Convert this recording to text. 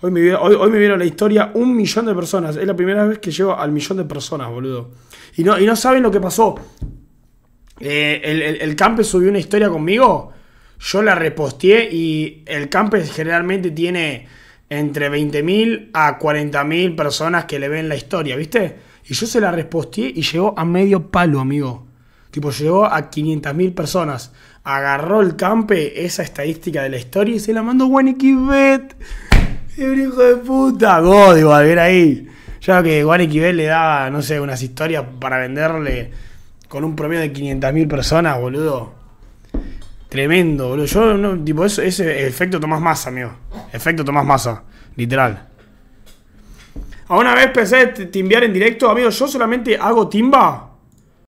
Hoy me, vieron, la historia un millón de personas. Es la primera vez que llego al millón de personas, boludo. Y no, y no saben lo que pasó. Eh, el, Campe subió una historia conmigo. Yo la reposteé y el Campe generalmente tiene entre 20.000 a 40.000 personas que le ven la historia, ¿viste? Y yo se la reposteé y llegó a medio palo, amigo. Tipo, llegó a 500.000 personas. Agarró el campe esa estadística de la historia y se la mandó a Kibet. Es hijo de puta. God, igual, ver ahí. Ya que Juan Equivel le daba, no sé, unas historias para venderle con un promedio de 500.000 personas, boludo. Tremendo, boludo. Yo, no, tipo, eso, ese efecto Tomás masa, amigo. Efecto Tomás masa. literal. A una vez pensé timbear en directo, amigo. Yo solamente hago timba